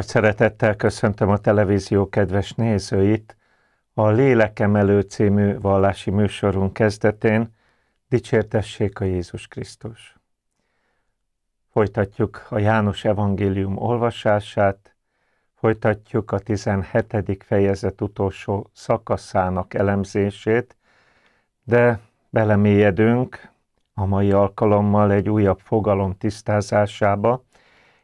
Nagy szeretettel köszöntöm a televízió kedves nézőit. A Lélekemelő című vallási műsorunk kezdetén dicsértessék a Jézus Krisztus. Folytatjuk a János evangélium olvasását, folytatjuk a 17. fejezet utolsó szakaszának elemzését, de belemélyedünk a mai alkalommal egy újabb fogalom tisztázásába,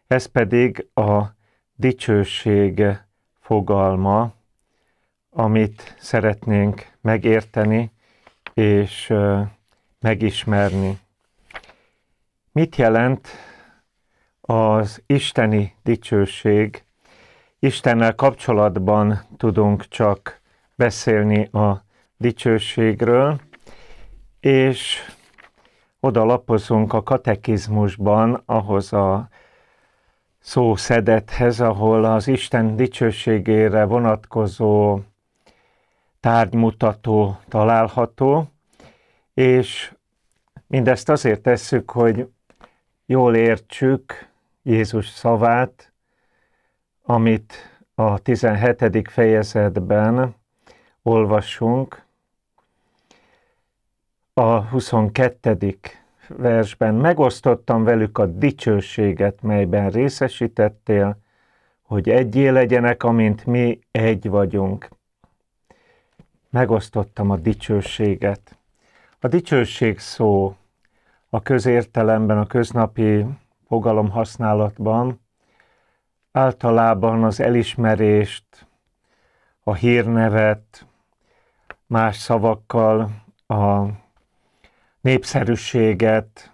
ez pedig a dicsőség fogalma, amit szeretnénk megérteni és megismerni. Mit jelent az isteni dicsőség? Istennel kapcsolatban tudunk csak beszélni a dicsőségről, és oda lapozunk a katekizmusban ahhoz a szószedethez, ahol az Isten dicsőségére vonatkozó tárgymutató található, és mindezt azért tesszük, hogy jól értsük Jézus szavát, amit a 17. fejezetben olvasunk, a 22 versben megosztottam velük a dicsőséget, melyben részesítettél, hogy egyé legyenek, amint mi egy vagyunk. Megosztottam a dicsőséget. A dicsőség szó a közértelemben, a köznapi fogalomhasználatban általában az elismerést, a hírnevet, más szavakkal a népszerűséget,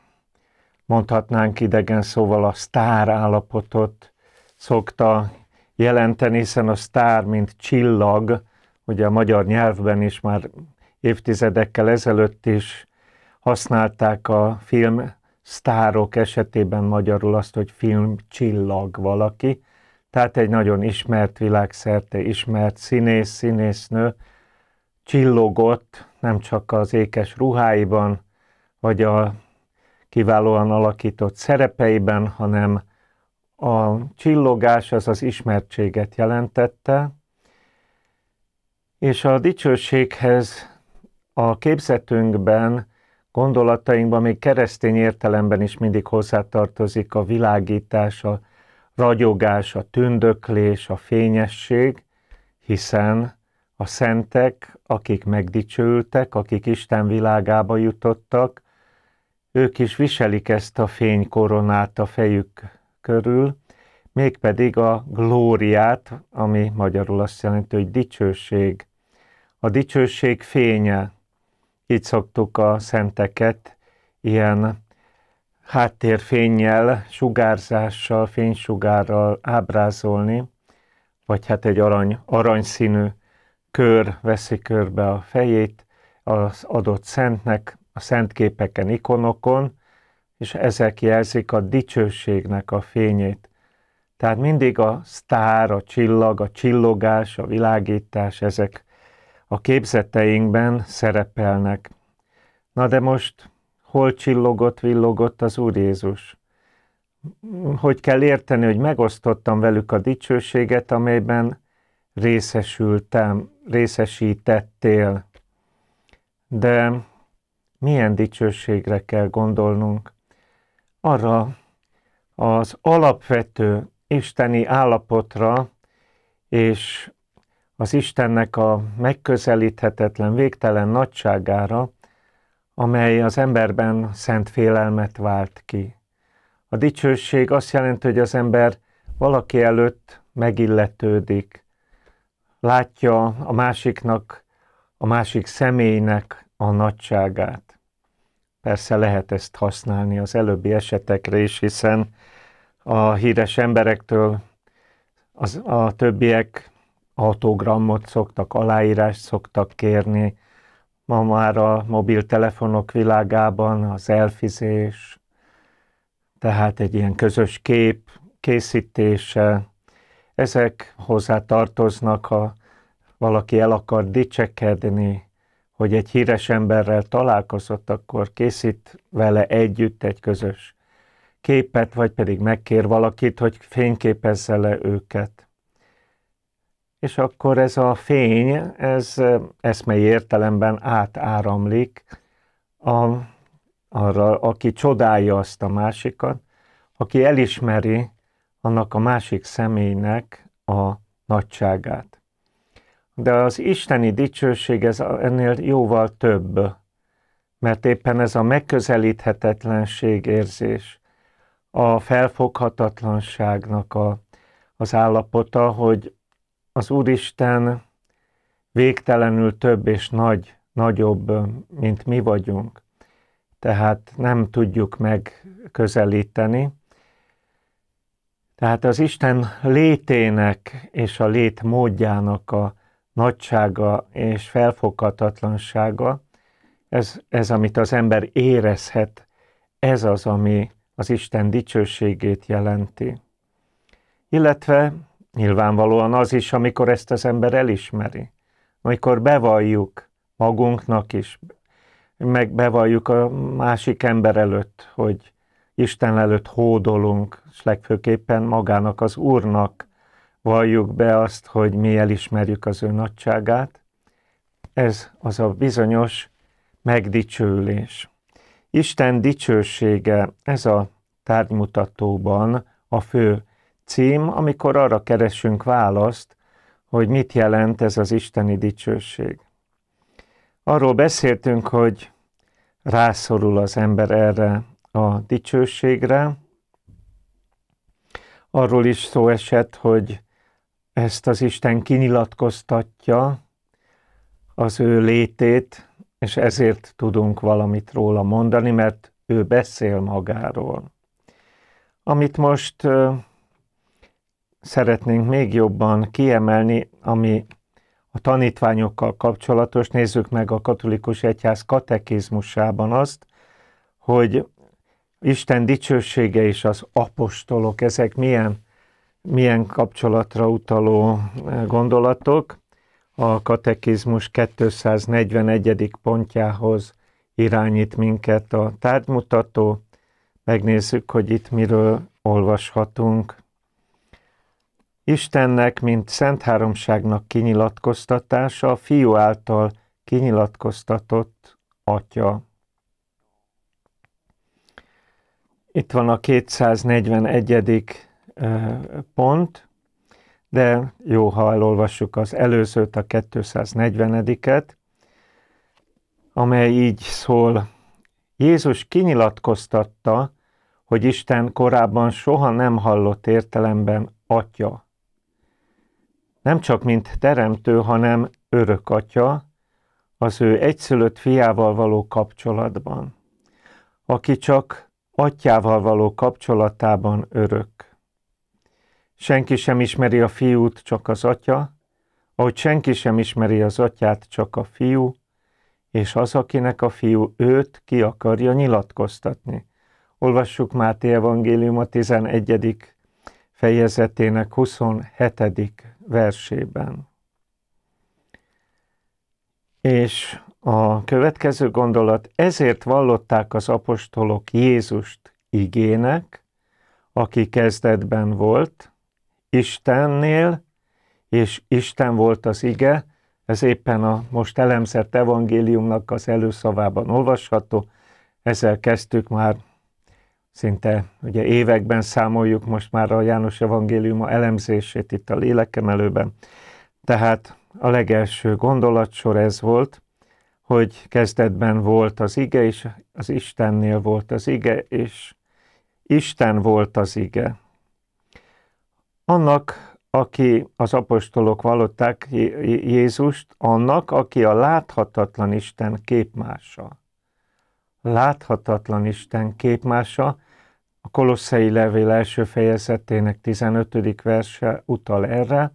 mondhatnánk idegen szóval a sztár állapotot szokta jelenteni, hiszen a sztár, mint csillag, ugye a magyar nyelvben is már évtizedekkel ezelőtt is használták a film sztárok esetében magyarul azt, hogy film csillag valaki, tehát egy nagyon ismert világszerte, ismert színész, színésznő, csillogott nem csak az ékes ruháiban, vagy a kiválóan alakított szerepeiben, hanem a csillogás az az ismertséget jelentette, és a dicsőséghez a képzetünkben, gondolatainkban, még keresztény értelemben is mindig hozzátartozik a világítás, a ragyogás, a tündöklés, a fényesség, hiszen a szentek, akik megdicsőültek, akik Isten világába jutottak, ők is viselik ezt a fénykoronát a fejük körül, mégpedig a glóriát, ami magyarul azt jelenti, hogy dicsőség. A dicsőség fénye. Így szoktuk a szenteket ilyen háttérfényjel, sugárzással, fénysugárral ábrázolni, vagy hát egy arany, aranyszínű kör veszi körbe a fejét az adott szentnek, a szent képeken, ikonokon, és ezek jelzik a dicsőségnek a fényét. Tehát mindig a sztár, a csillag, a csillogás, a világítás, ezek a képzeteinkben szerepelnek. Na de most hol csillogott, villogott az Úr Jézus? Hogy kell érteni, hogy megosztottam velük a dicsőséget, amelyben részesültem, részesítettél. De milyen dicsőségre kell gondolnunk. Arra az alapvető isteni állapotra és az Istennek a megközelíthetetlen, végtelen nagyságára, amely az emberben szent félelmet vált ki. A dicsőség azt jelenti, hogy az ember valaki előtt megilletődik, látja a másiknak, a másik személynek a nagyságát. Persze lehet ezt használni az előbbi esetekre is, hiszen a híres emberektől az, a többiek autogramot szoktak, aláírást szoktak kérni. Ma már a mobiltelefonok világában az elfizés, tehát egy ilyen közös kép készítése, ezek hozzá tartoznak, ha valaki el akar dicsekedni, hogy egy híres emberrel találkozott, akkor készít vele együtt egy közös képet, vagy pedig megkér valakit, hogy fényképezze le őket. És akkor ez a fény, ez eszmei értelemben átáramlik a, arra, aki csodálja azt a másikat, aki elismeri annak a másik személynek a nagyságát. De az isteni dicsőség ez ennél jóval több, mert éppen ez a megközelíthetetlenség érzés, a felfoghatatlanságnak a, az állapota, hogy az Úristen végtelenül több és nagy, nagyobb, mint mi vagyunk. Tehát nem tudjuk megközelíteni. Tehát az Isten létének és a lét módjának a, nagysága és felfoghatatlansága, ez, ez, amit az ember érezhet, ez az, ami az Isten dicsőségét jelenti. Illetve nyilvánvalóan az is, amikor ezt az ember elismeri, amikor bevalljuk magunknak is, meg bevalljuk a másik ember előtt, hogy Isten előtt hódolunk, és legfőképpen magának az Úrnak, valljuk be azt, hogy mi elismerjük az ő nagyságát. Ez az a bizonyos megdicsőülés. Isten dicsősége, ez a tárgymutatóban a fő cím, amikor arra keresünk választ, hogy mit jelent ez az isteni dicsőség. Arról beszéltünk, hogy rászorul az ember erre a dicsőségre. Arról is szó esett, hogy ezt az Isten kinyilatkoztatja, az ő létét, és ezért tudunk valamit róla mondani, mert ő beszél magáról. Amit most szeretnénk még jobban kiemelni, ami a tanítványokkal kapcsolatos, nézzük meg a katolikus egyház katekizmusában azt, hogy Isten dicsősége és az apostolok, ezek milyen milyen kapcsolatra utaló eh, gondolatok a katekizmus 241. pontjához irányít minket a tárgymutató. Megnézzük, hogy itt miről olvashatunk. Istennek, mint Szent Háromságnak kinyilatkoztatása, a fiú által kinyilatkoztatott Atya. Itt van a 241 pont, de jó, ha elolvassuk az előzőt, a 240-et, amely így szól, Jézus kinyilatkoztatta, hogy Isten korábban soha nem hallott értelemben atya. Nem csak mint teremtő, hanem örök atya, az ő egyszülött fiával való kapcsolatban, aki csak atyával való kapcsolatában örök. Senki sem ismeri a fiút, csak az atya, ahogy senki sem ismeri az atyát, csak a fiú, és az, akinek a fiú őt ki akarja nyilatkoztatni. Olvassuk Máté Evangélium a 11. fejezetének 27. versében. És a következő gondolat, ezért vallották az apostolok Jézust igének, aki kezdetben volt, Istennél, és Isten volt az ige, ez éppen a most elemzett evangéliumnak az előszavában olvasható, ezzel kezdtük már szinte ugye években számoljuk most már a János evangéliuma elemzését itt a lélekemelőben. Tehát a legelső gondolatsor ez volt, hogy kezdetben volt az ige, és az Istennél volt az ige, és Isten volt az ige. Annak, aki az apostolok vallották Jézust, annak, aki a láthatatlan Isten képmása. Láthatatlan Isten képmása, a Kolosszai Levél első fejezetének 15. verse utal erre.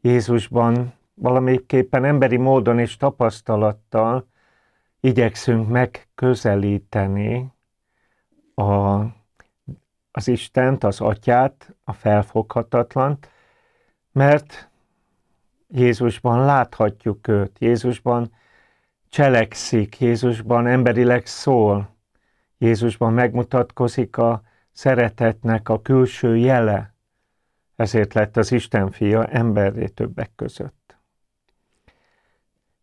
Jézusban valamiképpen emberi módon és tapasztalattal igyekszünk megközelíteni a az Istent, az Atyát, a felfoghatatlant, mert Jézusban láthatjuk őt, Jézusban cselekszik, Jézusban emberileg szól, Jézusban megmutatkozik a szeretetnek a külső jele, ezért lett az Isten fia emberré többek között.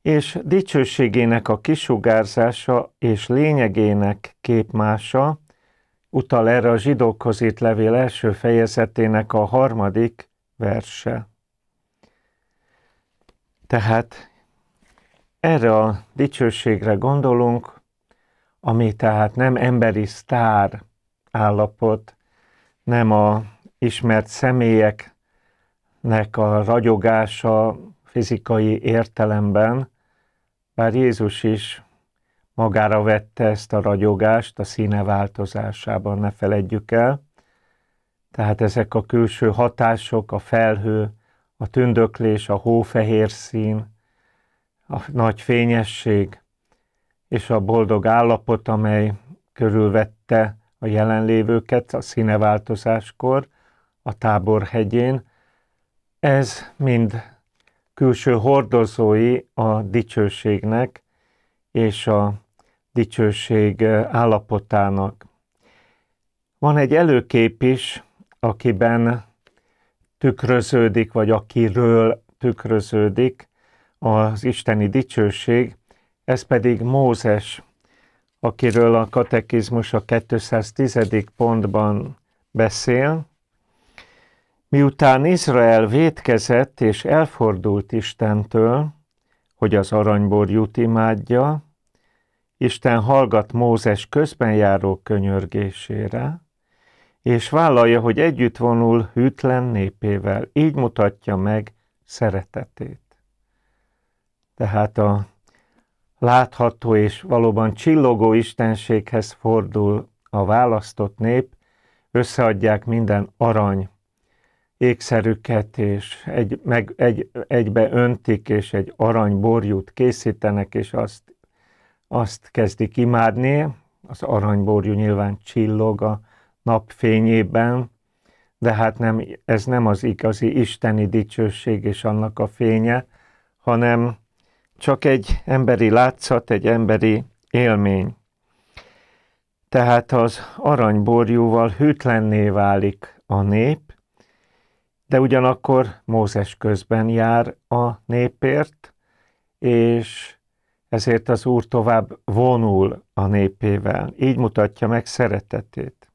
És dicsőségének a kisugárzása és lényegének képmása Utal erre a zsidókhoz írt levél első fejezetének a harmadik verse. Tehát erre a dicsőségre gondolunk, ami tehát nem emberi sztár állapot, nem a ismert személyeknek a ragyogása fizikai értelemben, bár Jézus is magára vette ezt a ragyogást a színe változásában, ne feledjük el. Tehát ezek a külső hatások, a felhő, a tündöklés, a hófehér szín, a nagy fényesség és a boldog állapot, amely körülvette a jelenlévőket a színeváltozáskor a táborhegyén, ez mind külső hordozói a dicsőségnek és a dicsőség eh, állapotának. Van egy előkép is, akiben tükröződik, vagy akiről tükröződik az isteni dicsőség, ez pedig Mózes, akiről a katekizmus a 210. pontban beszél. Miután Izrael vétkezett és elfordult Istentől, hogy az jut imádja, Isten hallgat Mózes közben járó könyörgésére, és vállalja, hogy együtt vonul hűtlen népével, így mutatja meg szeretetét. Tehát a látható és valóban csillogó Istenséghez fordul a választott nép, összeadják minden arany ékszerüket, és egy, meg egy, egybe öntik, és egy aranyborjút készítenek, és azt azt kezdik imádni, az aranyborjú nyilván csillog a napfényében, de hát nem, ez nem az igazi isteni dicsőség és annak a fénye, hanem csak egy emberi látszat, egy emberi élmény. Tehát az aranyborjúval hűtlenné válik a nép, de ugyanakkor Mózes közben jár a népért, és ezért az Úr tovább vonul a népével, így mutatja meg szeretetét.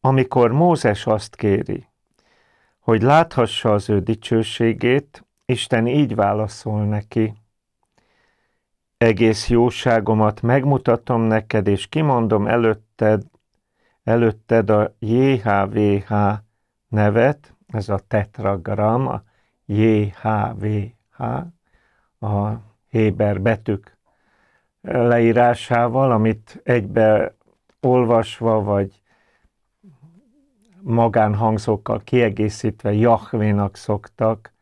Amikor Mózes azt kéri, hogy láthassa az ő dicsőségét, Isten így válaszol neki, egész jóságomat megmutatom neked, és kimondom előtted, előtted a JHVH nevet, ez a tetragram, a JHVH, a héber betűk leírásával, amit egybe olvasva vagy magánhangzókkal kiegészítve Jahvénak szoktak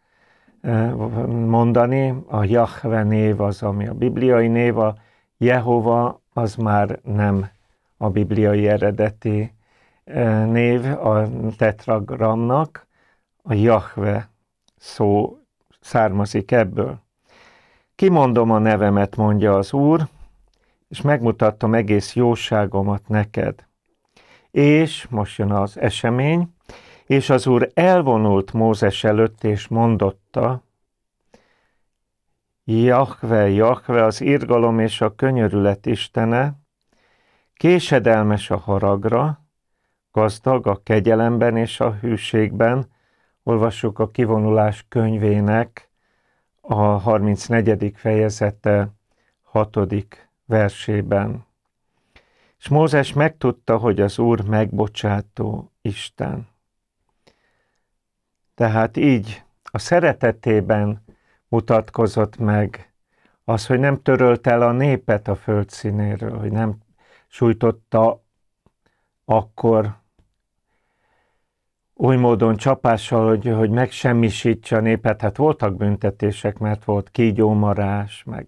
mondani. A Jahve név az, ami a bibliai név, a Jehova az már nem a bibliai eredeti név a tetragramnak, a Jahve szó származik ebből. Kimondom a nevemet, mondja az Úr, és megmutattam egész jóságomat neked. És, most jön az esemény, és az Úr elvonult Mózes előtt, és mondotta, Jahve, Jahve, az irgalom és a könyörület istene, késedelmes a haragra, gazdag a kegyelemben és a hűségben, olvassuk a kivonulás könyvének a 34. fejezete 6. versében. És Mózes megtudta, hogy az Úr megbocsátó Isten. Tehát így a szeretetében mutatkozott meg az, hogy nem törölt el a népet a földszínéről, hogy nem sújtotta akkor oly módon csapással, hogy, hogy megsemmisítse a népet. Hát voltak büntetések, mert volt kígyómarás, meg,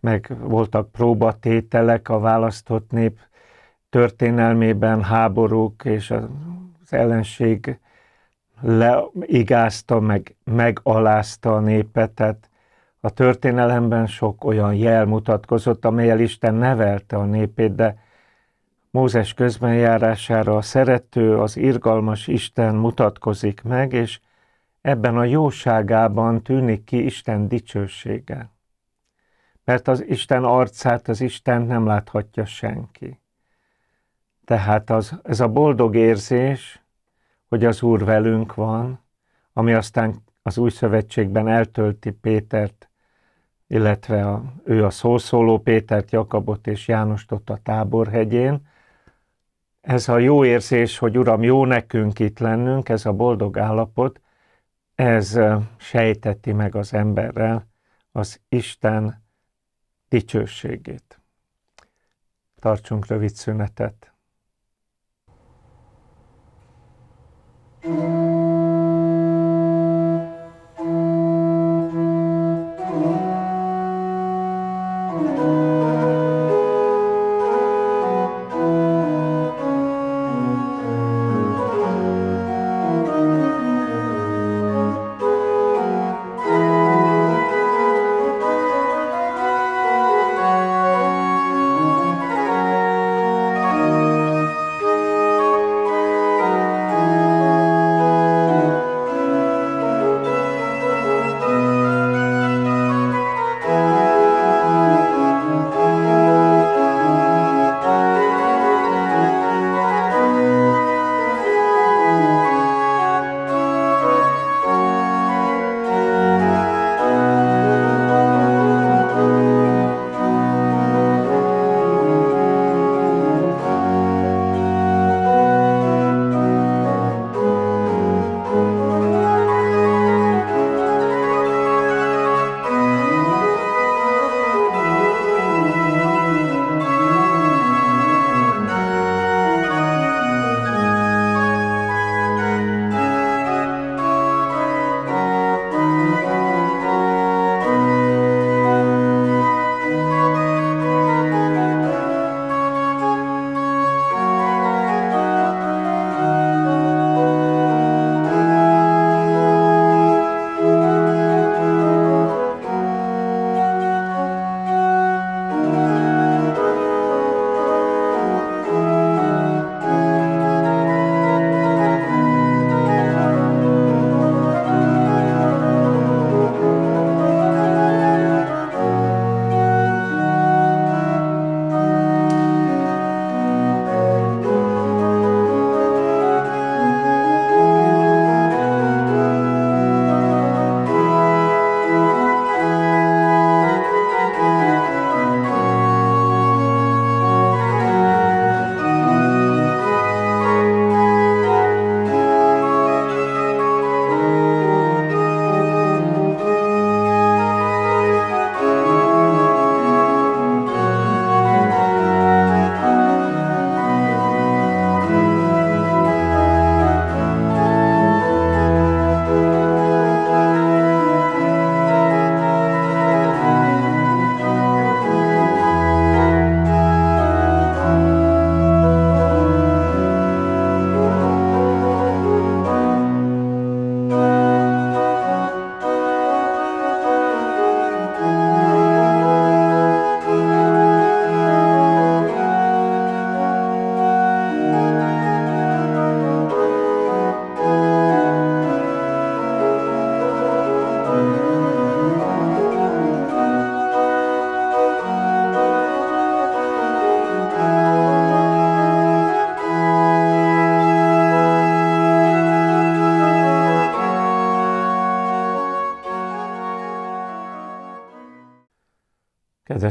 meg voltak próbatételek a választott nép történelmében, háborúk, és az ellenség leigázta, meg megalázta a népet. Tehát a történelemben sok olyan jel mutatkozott, amelyel Isten nevelte a népét, de Mózes közbenjárására a szerető, az irgalmas Isten mutatkozik meg, és ebben a jóságában tűnik ki Isten dicsősége. Mert az Isten arcát, az Isten nem láthatja senki. Tehát az, ez a boldog érzés, hogy az Úr velünk van, ami aztán az új szövetségben eltölti Pétert, illetve a, ő a szószóló Pétert, Jakabot és Jánost ott a táborhegyén, ez a jó érzés, hogy Uram, jó nekünk itt lennünk, ez a boldog állapot, ez sejteti meg az emberrel az Isten dicsőségét. Tartsunk rövid szünetet. Mm-hmm.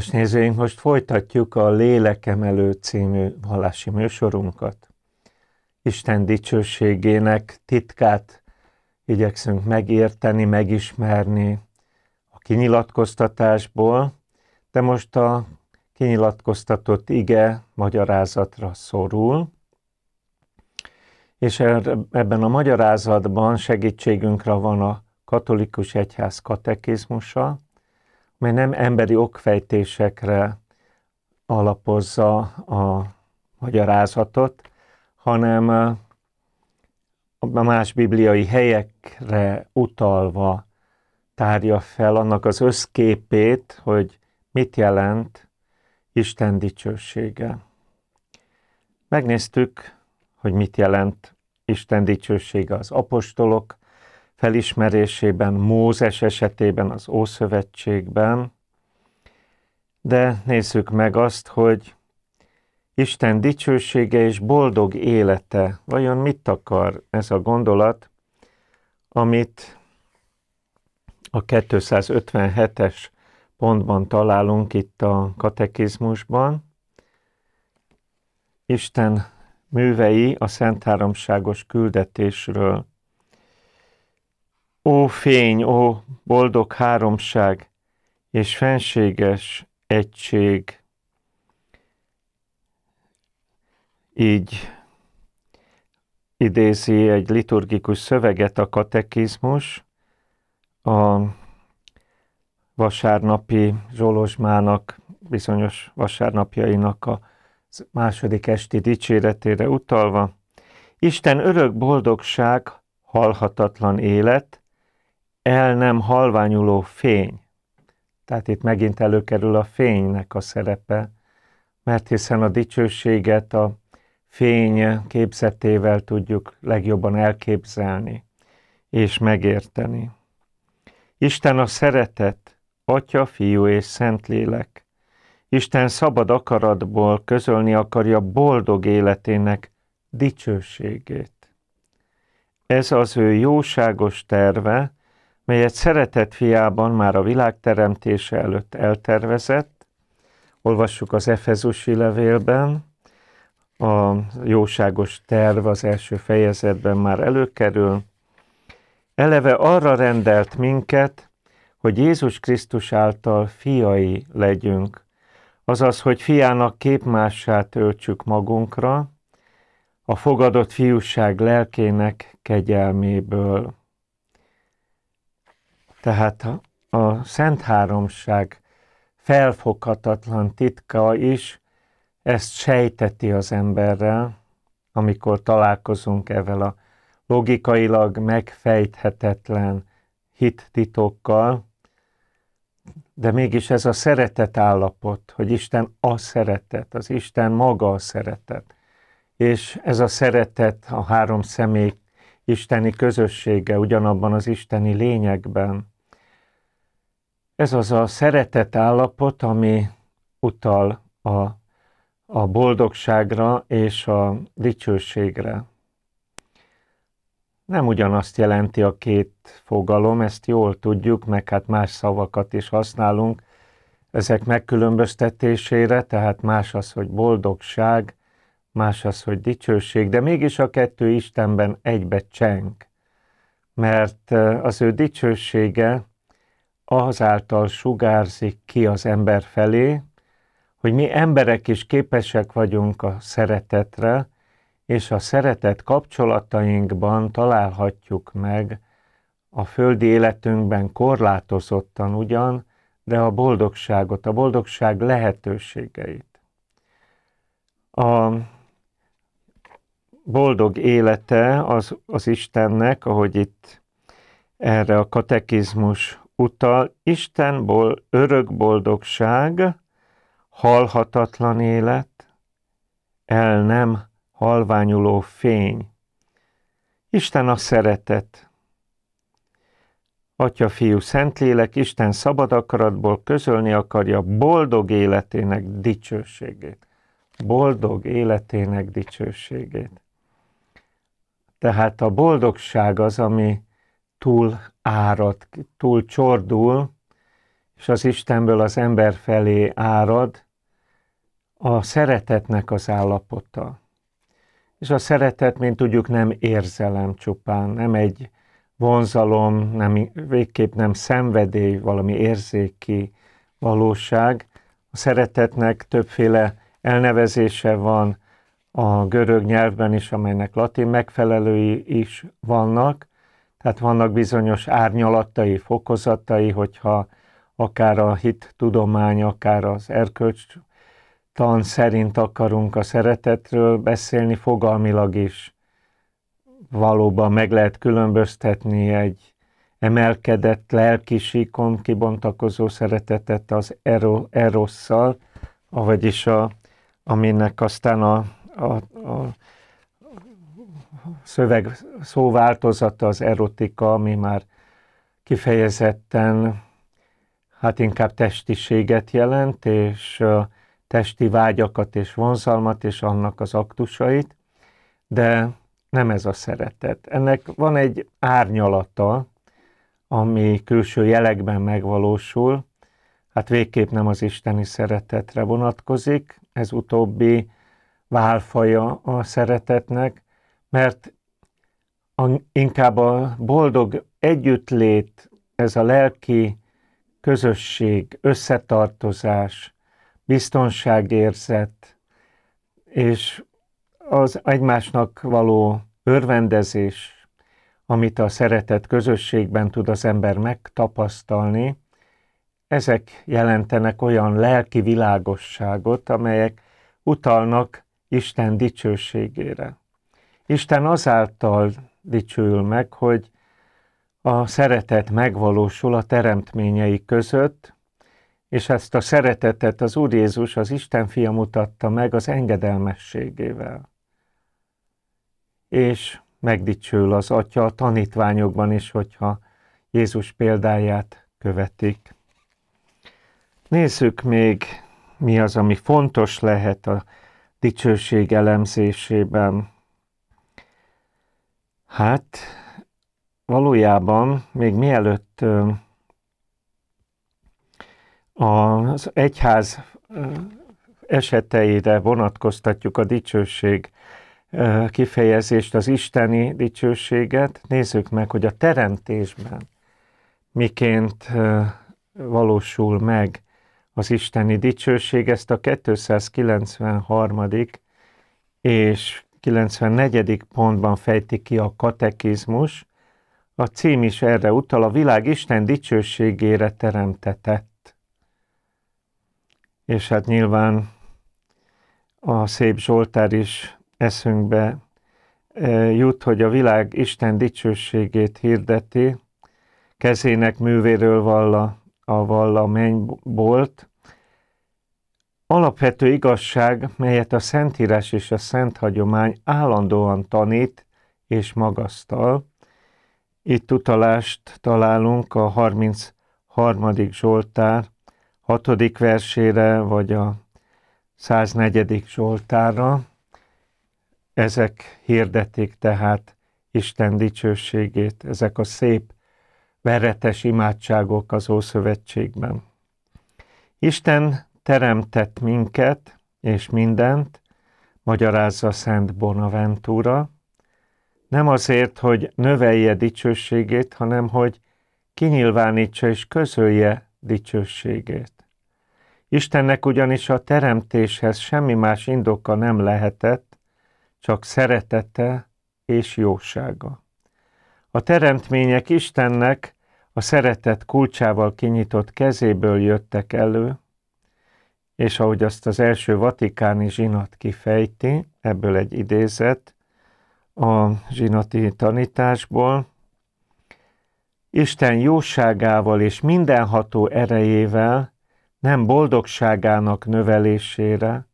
Kedves nézőink, most folytatjuk a Lélekemelő című vallási műsorunkat. Isten dicsőségének titkát igyekszünk megérteni, megismerni a kinyilatkoztatásból, de most a kinyilatkoztatott ige magyarázatra szorul, és er-, ebben a magyarázatban segítségünkre van a katolikus egyház katekizmusa, mely nem emberi okfejtésekre alapozza a magyarázatot, hanem a más bibliai helyekre utalva tárja fel annak az összképét, hogy mit jelent Isten dicsősége. Megnéztük, hogy mit jelent Isten dicsősége az apostolok felismerésében, Mózes esetében, az Ószövetségben, de nézzük meg azt, hogy Isten dicsősége és boldog élete, vajon mit akar ez a gondolat, amit a 257-es pontban találunk itt a katekizmusban. Isten művei a Szent Háromságos küldetésről Ó fény, ó boldog háromság és fenséges egység. Így idézi egy liturgikus szöveget a katekizmus a vasárnapi zsolozsmának, bizonyos vasárnapjainak a második esti dicséretére utalva. Isten örök boldogság, halhatatlan élet, el nem halványuló fény. Tehát itt megint előkerül a fénynek a szerepe, mert hiszen a dicsőséget a fény képzetével tudjuk legjobban elképzelni és megérteni. Isten a szeretet, Atya, Fiú és Szentlélek. Isten szabad akaratból közölni akarja boldog életének dicsőségét. Ez az ő jóságos terve, melyet szeretett fiában már a világ teremtése előtt eltervezett, olvassuk az Efezusi levélben, a jóságos terv az első fejezetben már előkerül, eleve arra rendelt minket, hogy Jézus Krisztus által fiai legyünk, azaz, hogy fiának képmását öltsük magunkra, a fogadott fiúság lelkének kegyelméből. Tehát a Szent Háromság felfoghatatlan titka is ezt sejteti az emberrel, amikor találkozunk evel a logikailag megfejthetetlen hit titokkal, de mégis ez a szeretet állapot, hogy Isten a szeretet, az Isten maga a szeretet. És ez a szeretet a három személy isteni közössége, ugyanabban az isteni lényekben. Ez az a szeretet állapot, ami utal a, a boldogságra és a dicsőségre. Nem ugyanazt jelenti a két fogalom, ezt jól tudjuk, meg hát más szavakat is használunk ezek megkülönböztetésére, tehát más az, hogy boldogság, más az, hogy dicsőség, de mégis a kettő Istenben egybe cseng, mert az ő dicsősége azáltal sugárzik ki az ember felé, hogy mi emberek is képesek vagyunk a szeretetre, és a szeretet kapcsolatainkban találhatjuk meg a földi életünkben korlátozottan ugyan, de a boldogságot, a boldogság lehetőségeit. A boldog élete az, az Istennek, ahogy itt erre a katekizmus utal, Istenból örök boldogság, halhatatlan élet, el nem halványuló fény. Isten a szeretet. Atya, fiú, szentlélek, Isten szabad akaratból közölni akarja boldog életének dicsőségét. Boldog életének dicsőségét. Tehát a boldogság az, ami túl árad, túl csordul, és az Istenből az ember felé árad, a szeretetnek az állapota. És a szeretet, mint tudjuk, nem érzelem csupán, nem egy vonzalom, nem, végképp nem szenvedély, valami érzéki valóság. A szeretetnek többféle elnevezése van, a görög nyelvben is, amelynek latin megfelelői is vannak, tehát vannak bizonyos árnyalatai, fokozatai, hogyha akár a hit tudomány, akár az erkölcs tan szerint akarunk a szeretetről beszélni, fogalmilag is valóban meg lehet különböztetni egy emelkedett lelkisíkon kibontakozó szeretetet az erosszal, vagyis a, aminek aztán a a, a szöveg szóváltozata az erotika, ami már kifejezetten hát inkább testiséget jelent, és testi vágyakat és vonzalmat, és annak az aktusait, de nem ez a szeretet. Ennek van egy árnyalata, ami külső jelekben megvalósul, hát végképp nem az isteni szeretetre vonatkozik, ez utóbbi válfaja a szeretetnek, mert a, inkább a boldog együttlét, ez a lelki közösség, összetartozás, biztonságérzet, és az egymásnak való örvendezés, amit a szeretet közösségben tud az ember megtapasztalni, ezek jelentenek olyan lelki világosságot, amelyek utalnak Isten dicsőségére. Isten azáltal dicsőül meg, hogy a szeretet megvalósul a teremtményei között, és ezt a szeretetet az Úr Jézus, az Isten fia mutatta meg az engedelmességével. És megdicsől az Atya a tanítványokban is, hogyha Jézus példáját követik. Nézzük még, mi az, ami fontos lehet a dicsőség elemzésében. Hát, valójában még mielőtt az egyház eseteire vonatkoztatjuk a dicsőség kifejezést, az isteni dicsőséget, nézzük meg, hogy a teremtésben miként valósul meg az isteni dicsőség, ezt a 293. és 94. pontban fejti ki a katekizmus, a cím is erre utal, a világ Isten dicsőségére teremtetett. És hát nyilván a szép Zsoltár is eszünkbe e, jut, hogy a világ Isten dicsőségét hirdeti, kezének művéről valla, a valamennybólt. Alapvető igazság, melyet a Szentírás és a Szent Hagyomány állandóan tanít és magasztal. Itt utalást találunk a 33. Zsoltár 6. versére, vagy a 104. Zsoltára. Ezek hirdetik tehát Isten dicsőségét, ezek a szép veretes imádságok az Ószövetségben. Isten teremtett minket és mindent, magyarázza Szent Bonaventura, nem azért, hogy növelje dicsőségét, hanem hogy kinyilvánítsa és közölje dicsőségét. Istennek ugyanis a teremtéshez semmi más indoka nem lehetett, csak szeretete és jósága. A teremtmények Istennek a szeretet kulcsával kinyitott kezéből jöttek elő, és ahogy azt az első vatikáni zsinat kifejti, ebből egy idézet a zsinati tanításból, Isten jóságával és mindenható erejével nem boldogságának növelésére,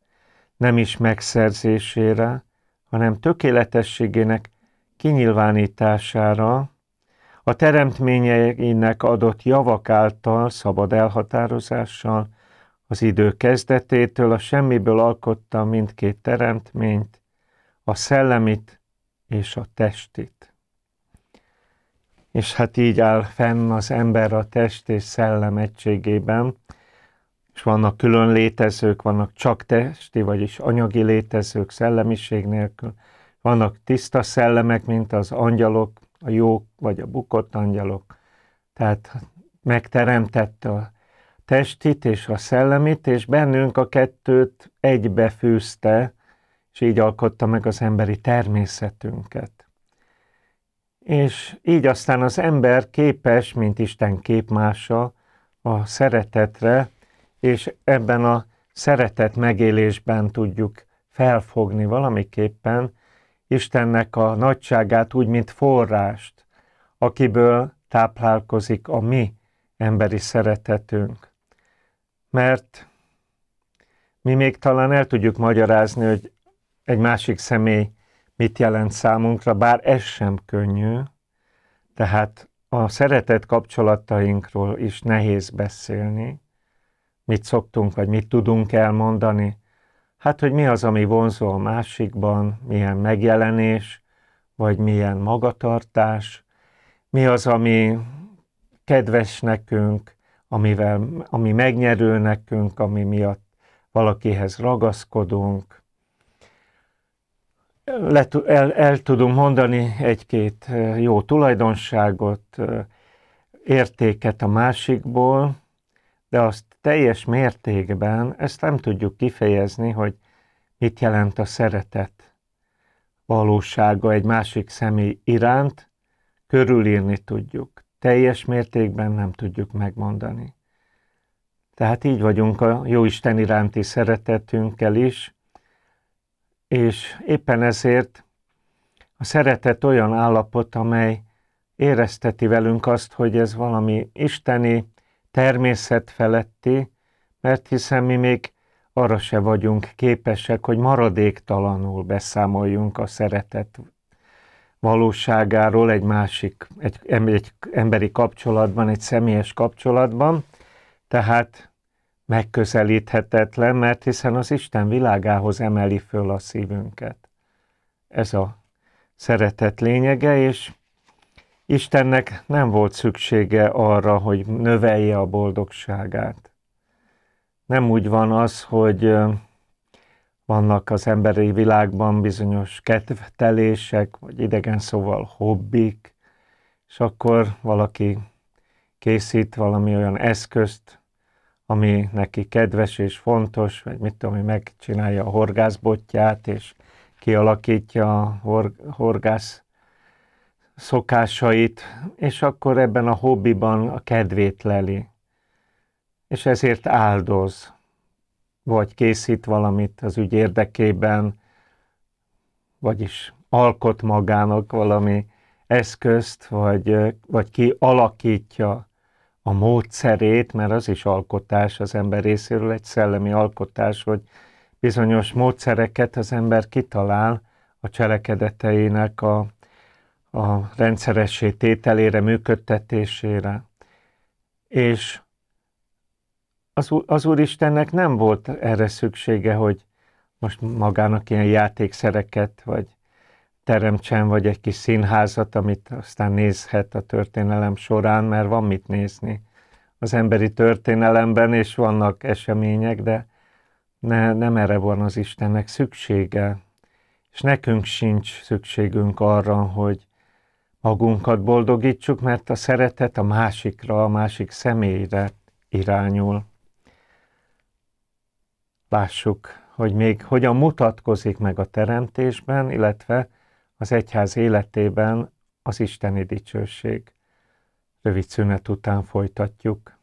nem is megszerzésére, hanem tökéletességének kinyilvánítására a teremtményeinek adott javak által szabad elhatározással az idő kezdetétől a semmiből alkotta mindkét teremtményt, a szellemit és a testit. És hát így áll fenn az ember a test és szellem egységében, és vannak külön létezők, vannak csak testi, vagyis anyagi létezők szellemiség nélkül, vannak tiszta szellemek, mint az angyalok, a jók vagy a bukott angyalok. Tehát megteremtette a testit és a szellemit, és bennünk a kettőt egybefűzte, és így alkotta meg az emberi természetünket. És így aztán az ember képes, mint Isten képmása, a szeretetre, és ebben a szeretet megélésben tudjuk felfogni valamiképpen Istennek a nagyságát úgy, mint forrást, akiből táplálkozik a mi emberi szeretetünk. Mert mi még talán el tudjuk magyarázni, hogy egy másik személy mit jelent számunkra, bár ez sem könnyű, tehát a szeretet kapcsolatainkról is nehéz beszélni, mit szoktunk, vagy mit tudunk elmondani, hát hogy mi az, ami vonzó a másikban, milyen megjelenés, vagy milyen magatartás, mi az, ami kedves nekünk, amivel, ami megnyerő nekünk, ami miatt valakihez ragaszkodunk. Le, el, el tudunk mondani egy-két jó tulajdonságot, értéket a másikból, de azt teljes mértékben ezt nem tudjuk kifejezni, hogy mit jelent a szeretet valósága egy másik személy iránt, körülírni tudjuk. Teljes mértékben nem tudjuk megmondani. Tehát így vagyunk a Jóisten iránti szeretetünkkel is, és éppen ezért a szeretet olyan állapot, amely érezteti velünk azt, hogy ez valami isteni, természet feletti, mert hiszen mi még arra se vagyunk képesek, hogy maradéktalanul beszámoljunk a szeretet valóságáról egy másik, egy, egy emberi kapcsolatban, egy személyes kapcsolatban, tehát megközelíthetetlen, mert hiszen az Isten világához emeli föl a szívünket. Ez a szeretet lényege, és Istennek nem volt szüksége arra, hogy növelje a boldogságát. Nem úgy van az, hogy vannak az emberi világban bizonyos kedvtelések, vagy idegen szóval hobbik, és akkor valaki készít valami olyan eszközt, ami neki kedves és fontos, vagy mit tudom, megcsinálja a horgászbotját, és kialakítja a horgász szokásait, és akkor ebben a hobbiban a kedvét leli. És ezért áldoz, vagy készít valamit az ügy érdekében, vagyis alkot magának valami eszközt, vagy, vagy ki alakítja a módszerét, mert az is alkotás az ember részéről, egy szellemi alkotás, hogy bizonyos módszereket az ember kitalál a cselekedeteinek a a rendszeressé tételére, működtetésére. És az, az Úristennek nem volt erre szüksége, hogy most magának ilyen játékszereket, vagy teremtsen, vagy egy kis színházat, amit aztán nézhet a történelem során, mert van mit nézni az emberi történelemben, és vannak események, de ne, nem erre van az Istennek szüksége. És nekünk sincs szükségünk arra, hogy magunkat boldogítsuk, mert a szeretet a másikra, a másik személyre irányul. Lássuk, hogy még hogyan mutatkozik meg a teremtésben, illetve az egyház életében az isteni dicsőség. Rövid szünet után folytatjuk.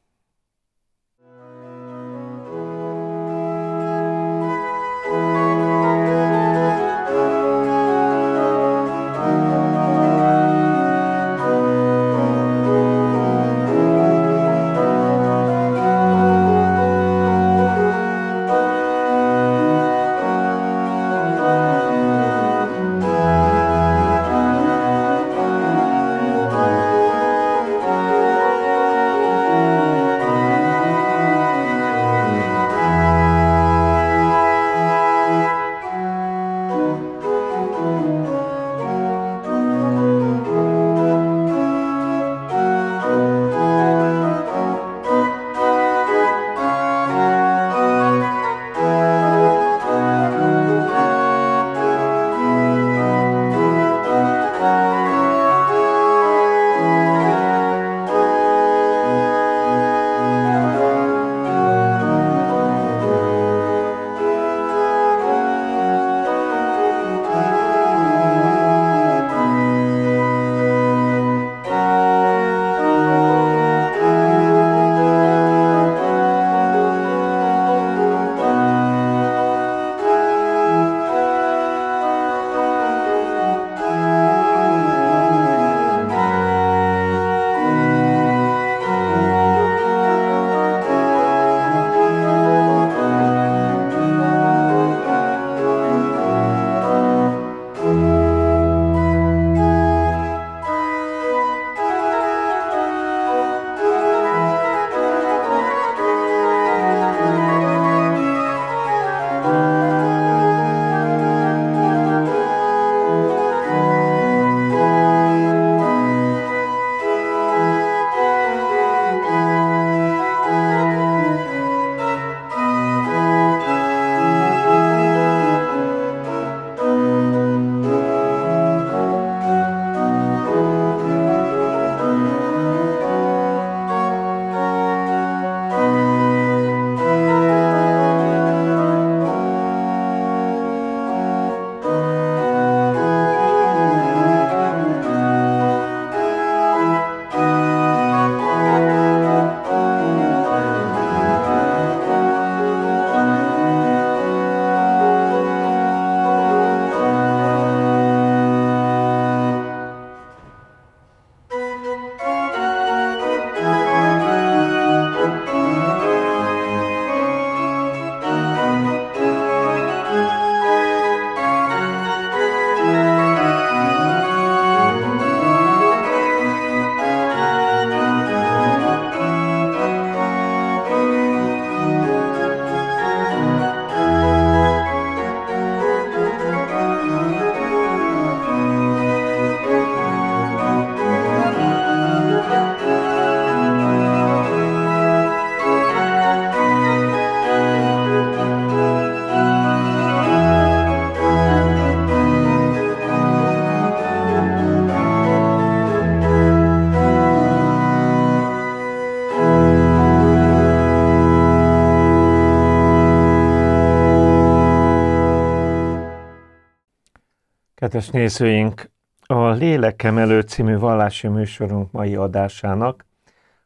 Kedves nézőink, a Lélekem elő című vallási műsorunk mai adásának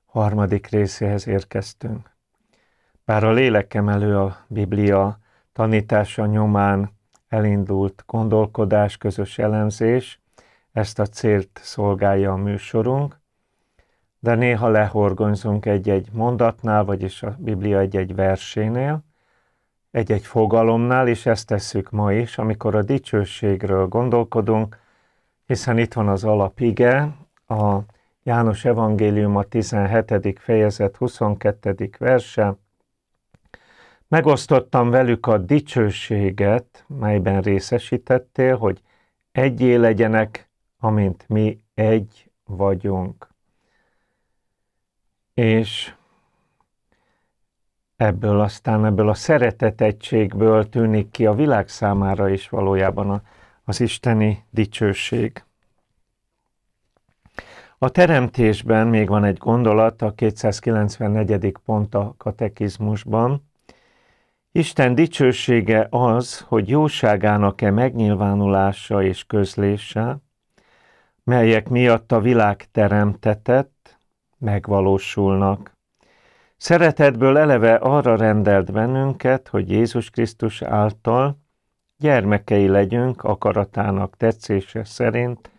harmadik részéhez érkeztünk. Bár a Lélekem elő a Biblia tanítása nyomán elindult gondolkodás, közös elemzés, ezt a célt szolgálja a műsorunk, de néha lehorgonyzunk egy-egy mondatnál, vagyis a Biblia egy-egy versénél, egy-egy fogalomnál, és ezt tesszük ma is, amikor a dicsőségről gondolkodunk, hiszen itt van az alapige, a János Evangélium a 17. fejezet 22. verse. Megosztottam velük a dicsőséget, melyben részesítettél, hogy egyé legyenek, amint mi egy vagyunk. És ebből aztán, ebből a egységből tűnik ki a világ számára is valójában a, az isteni dicsőség. A teremtésben még van egy gondolat a 294. pont a katekizmusban. Isten dicsősége az, hogy jóságának-e megnyilvánulása és közlése, melyek miatt a világ teremtetett, megvalósulnak. Szeretetből eleve arra rendelt bennünket, hogy Jézus Krisztus által gyermekei legyünk akaratának tetszése szerint,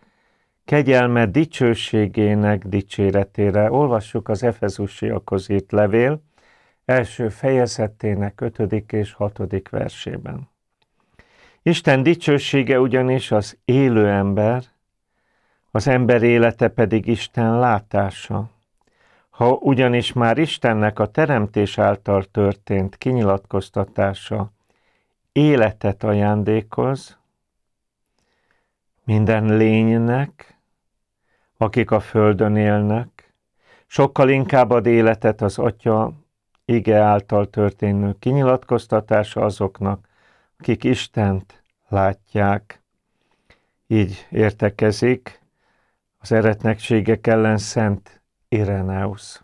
kegyelme dicsőségének dicséretére. Olvassuk az Efezusiakhoz írt levél első fejezetének 5. és 6. versében. Isten dicsősége ugyanis az élő ember, az ember élete pedig Isten látása. Ha ugyanis már Istennek a teremtés által történt kinyilatkoztatása életet ajándékoz, minden lénynek, akik a Földön élnek, sokkal inkább ad életet az Atya ige által történő kinyilatkoztatása azoknak, akik Istent látják. Így értekezik az eretnekségek ellen szent Ireneusz.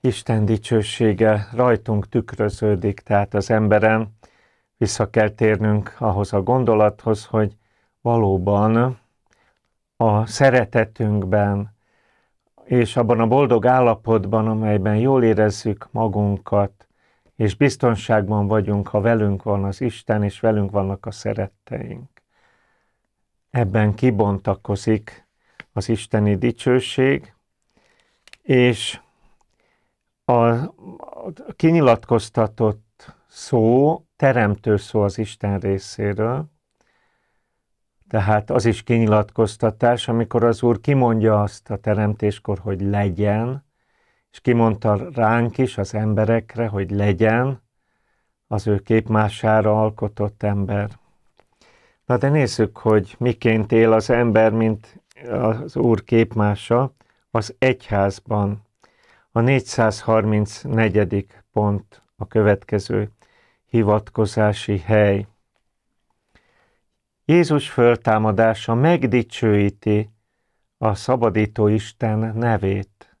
Isten dicsősége rajtunk tükröződik, tehát az emberen vissza kell térnünk ahhoz a gondolathoz, hogy valóban a szeretetünkben és abban a boldog állapotban, amelyben jól érezzük magunkat, és biztonságban vagyunk, ha velünk van az Isten, és velünk vannak a szeretteink. Ebben kibontakozik az isteni dicsőség, és a kinyilatkoztatott szó, teremtő szó az Isten részéről, tehát az is kinyilatkoztatás, amikor az Úr kimondja azt a teremtéskor, hogy legyen, és kimondta ránk is, az emberekre, hogy legyen az ő képmására alkotott ember. Na de nézzük, hogy miként él az ember, mint az Úr képmása az egyházban. A 434. pont a következő hivatkozási hely. Jézus föltámadása megdicsőíti a szabadító Isten nevét,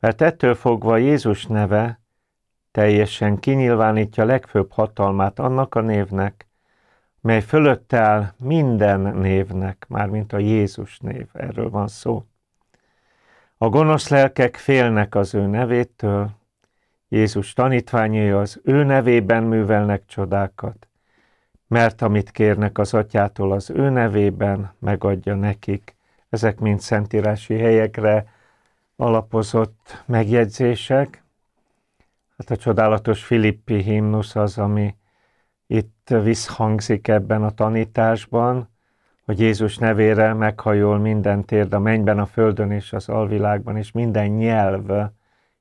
mert ettől fogva Jézus neve teljesen kinyilvánítja legfőbb hatalmát annak a névnek, mely fölött áll minden névnek, mármint a Jézus név, erről van szó. A gonosz lelkek félnek az ő nevétől, Jézus tanítványai az ő nevében művelnek csodákat, mert amit kérnek az atyától az ő nevében, megadja nekik. Ezek mind szentírási helyekre alapozott megjegyzések. Hát a csodálatos Filippi himnusz az, ami visszhangzik ebben a tanításban, hogy Jézus nevére meghajol minden térd a mennyben, a földön és az alvilágban, és minden nyelv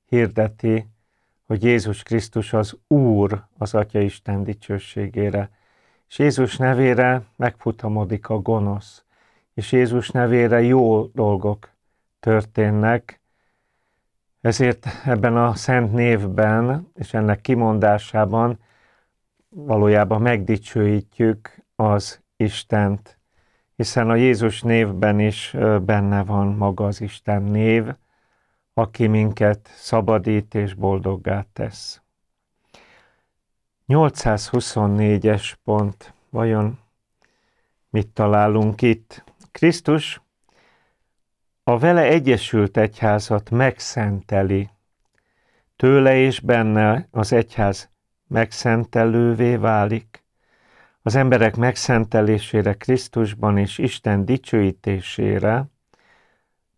hirdeti, hogy Jézus Krisztus az Úr az Atya Isten dicsőségére. És Jézus nevére megfutamodik a gonosz, és Jézus nevére jó dolgok történnek, ezért ebben a szent névben és ennek kimondásában valójában megdicsőítjük az Istent, hiszen a Jézus névben is benne van maga az Isten név, aki minket szabadít és boldoggá tesz. 824-es pont. Vajon mit találunk itt? Krisztus a vele egyesült egyházat megszenteli. Tőle és benne az egyház megszentelővé válik. Az emberek megszentelésére Krisztusban és Isten dicsőítésére,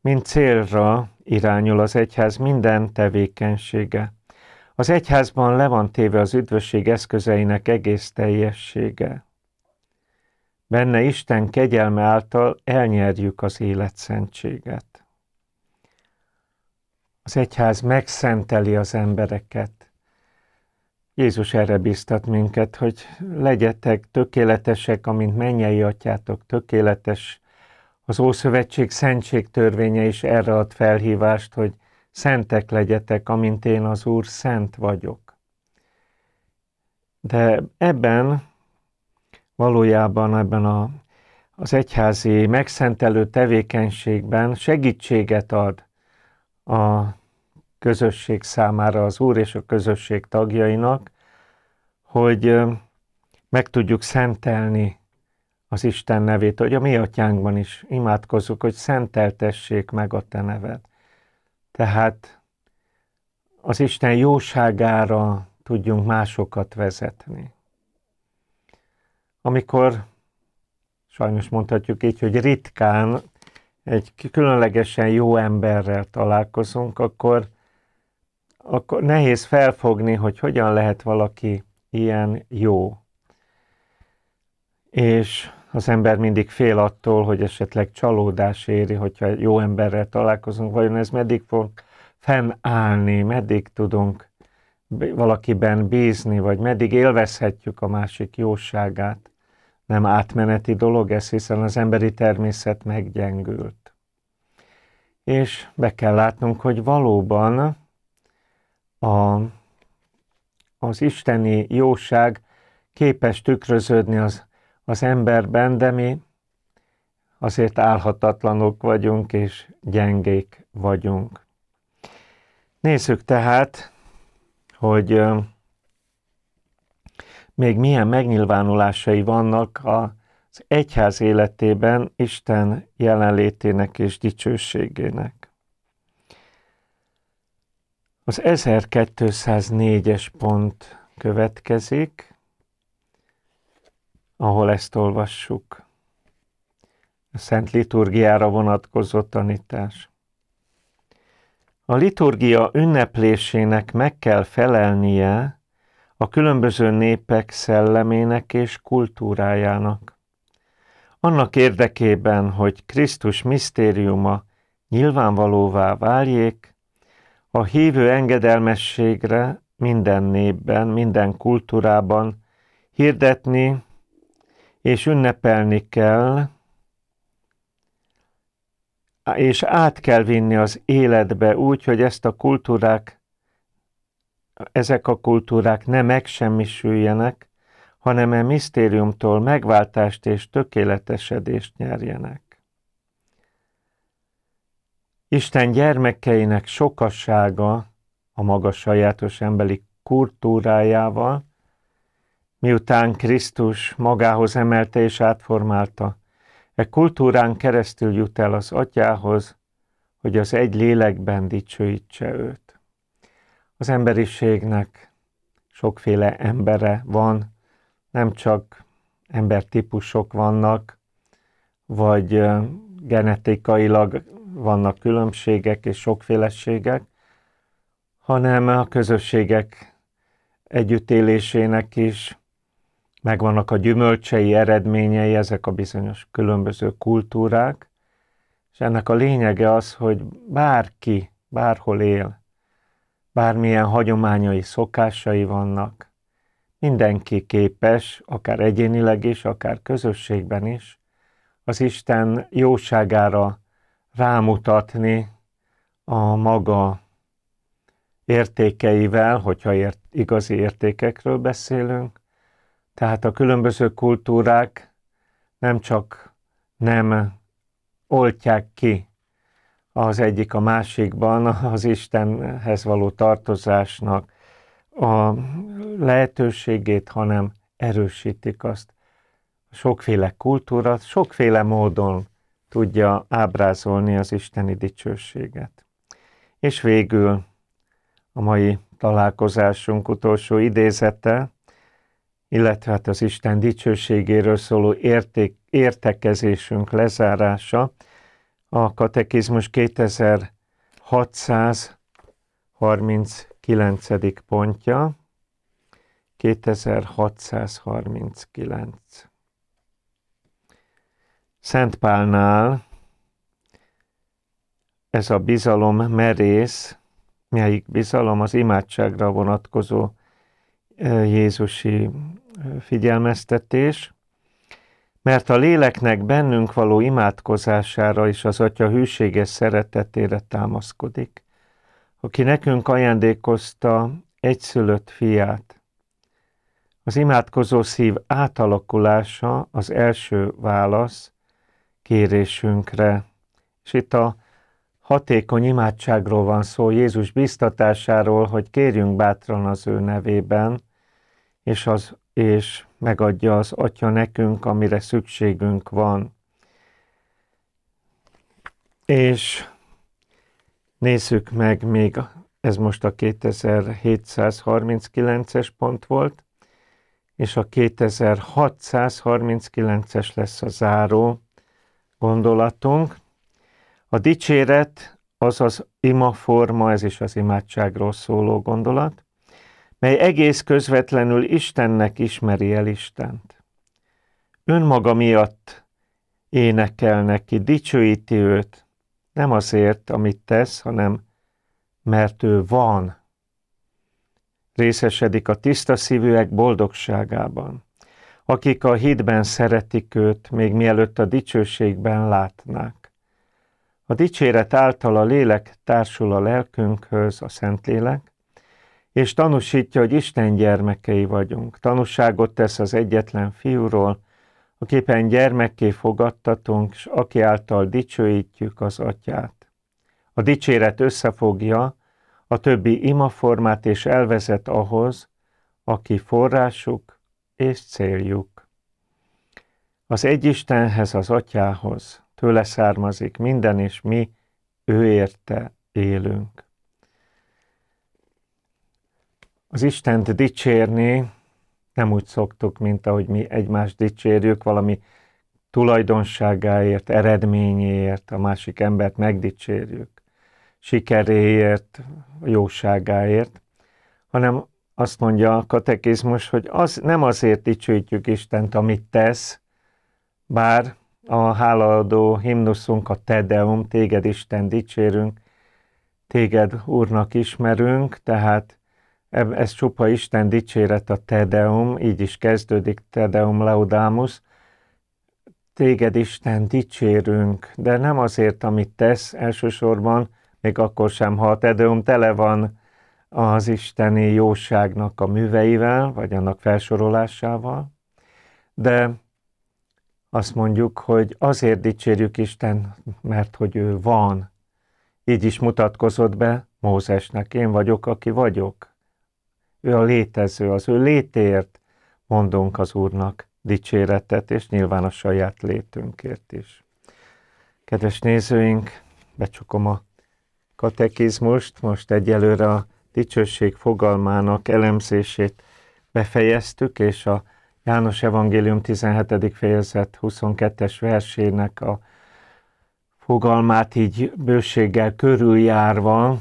mint célra irányul az egyház minden tevékenysége. Az egyházban le van téve az üdvösség eszközeinek egész teljessége. Benne Isten kegyelme által elnyerjük az életszentséget. Az egyház megszenteli az embereket, Jézus erre biztat minket, hogy legyetek tökéletesek, amint mennyei atyátok tökéletes. Az Ószövetség szentség törvénye is erre ad felhívást, hogy szentek legyetek, amint én az Úr szent vagyok. De ebben, valójában ebben a, az egyházi megszentelő tevékenységben segítséget ad a közösség számára, az Úr és a közösség tagjainak, hogy meg tudjuk szentelni az Isten nevét, hogy a mi atyánkban is imádkozzuk, hogy szenteltessék meg a te neved. Tehát az Isten jóságára tudjunk másokat vezetni. Amikor, sajnos mondhatjuk így, hogy ritkán egy különlegesen jó emberrel találkozunk, akkor akkor nehéz felfogni, hogy hogyan lehet valaki ilyen jó. És az ember mindig fél attól, hogy esetleg csalódás éri, hogyha jó emberrel találkozunk, vajon ez meddig fog fennállni, meddig tudunk valakiben bízni, vagy meddig élvezhetjük a másik jóságát. Nem átmeneti dolog ez, hiszen az emberi természet meggyengült. És be kell látnunk, hogy valóban a, az isteni jóság képes tükröződni az, az emberben, de mi azért álhatatlanok vagyunk és gyengék vagyunk. Nézzük tehát, hogy még milyen megnyilvánulásai vannak az egyház életében Isten jelenlétének és dicsőségének. Az 1204-es pont következik, ahol ezt olvassuk. A Szent Liturgiára vonatkozó tanítás. A liturgia ünneplésének meg kell felelnie a különböző népek szellemének és kultúrájának. Annak érdekében, hogy Krisztus misztériuma nyilvánvalóvá váljék, a hívő engedelmességre minden népben, minden kultúrában hirdetni és ünnepelni kell, és át kell vinni az életbe úgy, hogy ezt a kultúrák, ezek a kultúrák ne megsemmisüljenek, hanem a e misztériumtól megváltást és tökéletesedést nyerjenek. Isten gyermekeinek sokassága a maga sajátos emberi kultúrájával, miután Krisztus magához emelte és átformálta, e kultúrán keresztül jut el az atyához, hogy az egy lélekben dicsőítse őt. Az emberiségnek sokféle embere van, nem csak embertípusok vannak, vagy genetikailag vannak különbségek és sokféleségek, hanem a közösségek együttélésének is megvannak a gyümölcsei, eredményei, ezek a bizonyos különböző kultúrák, és ennek a lényege az, hogy bárki, bárhol él, bármilyen hagyományai, szokásai vannak, mindenki képes, akár egyénileg is, akár közösségben is, az Isten jóságára rámutatni a maga értékeivel, hogyha ért, igazi értékekről beszélünk. Tehát a különböző kultúrák nem csak nem oltják ki az egyik a másikban az Istenhez való tartozásnak a lehetőségét, hanem erősítik azt. Sokféle kultúra, sokféle módon tudja ábrázolni az isteni dicsőséget. És végül a mai találkozásunk utolsó idézete, illetve hát az Isten dicsőségéről szóló érték, értekezésünk lezárása, a katekizmus 2639. pontja, 2639. Szentpálnál ez a bizalom merész, melyik bizalom az imádságra vonatkozó e, Jézusi e, figyelmeztetés, mert a léleknek bennünk való imádkozására is az Atya hűséges szeretetére támaszkodik, aki nekünk ajándékozta egyszülött fiát. Az imádkozó szív átalakulása az első válasz kérésünkre. És itt a hatékony imádságról van szó, Jézus biztatásáról, hogy kérjünk bátran az ő nevében, és, az, és megadja az Atya nekünk, amire szükségünk van. És nézzük meg még, ez most a 2739-es pont volt, és a 2639-es lesz a záró gondolatunk. A dicséret az az imaforma, ez is az imádságról szóló gondolat, mely egész közvetlenül Istennek ismeri el Istent. Önmaga miatt énekel neki, dicsőíti őt, nem azért, amit tesz, hanem mert ő van. Részesedik a tiszta szívűek boldogságában akik a hídben szeretik őt, még mielőtt a dicsőségben látnák. A dicséret által a lélek társul a lelkünkhöz, a Szentlélek, és tanúsítja, hogy Isten gyermekei vagyunk. Tanúságot tesz az egyetlen fiúról, akipen gyermekké fogadtatunk, és aki által dicsőítjük az atyát. A dicséret összefogja a többi imaformát és elvezet ahhoz, aki forrásuk, és céljuk. Az egy Istenhez, az Atyához, tőle származik minden, és mi ő érte élünk. Az Istent dicsérni nem úgy szoktuk, mint ahogy mi egymást dicsérjük, valami tulajdonságáért, eredményéért a másik embert megdicsérjük, sikeréért, jóságáért, hanem azt mondja a katekizmus, hogy az, nem azért dicsőítjük Istent, amit tesz, bár a hálaadó himnuszunk a Tedeum, téged Isten dicsérünk, téged Úrnak ismerünk, tehát ez csupa Isten dicséret a Tedeum, így is kezdődik Tedeum Laudamus, téged Isten dicsérünk, de nem azért, amit tesz elsősorban, még akkor sem, ha a Tedeum tele van az isteni jóságnak a műveivel, vagy annak felsorolásával, de azt mondjuk, hogy azért dicsérjük Isten, mert hogy ő van. Így is mutatkozott be Mózesnek, én vagyok, aki vagyok. Ő a létező, az ő létért mondunk az Úrnak dicséretet, és nyilván a saját létünkért is. Kedves nézőink, becsukom a katekizmust, most egyelőre a dicsőség fogalmának elemzését befejeztük, és a János Evangélium 17. fejezet 22-es versének a fogalmát így bőséggel körüljárva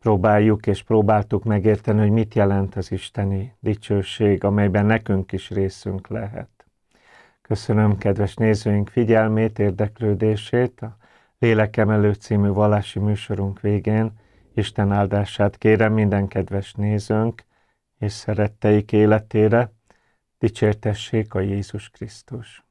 próbáljuk és próbáltuk megérteni, hogy mit jelent az isteni dicsőség, amelyben nekünk is részünk lehet. Köszönöm kedves nézőink figyelmét, érdeklődését a Lélekemelő című vallási műsorunk végén. Isten áldását kérem minden kedves nézőnk és szeretteik életére. Dicsértessék a Jézus Krisztus!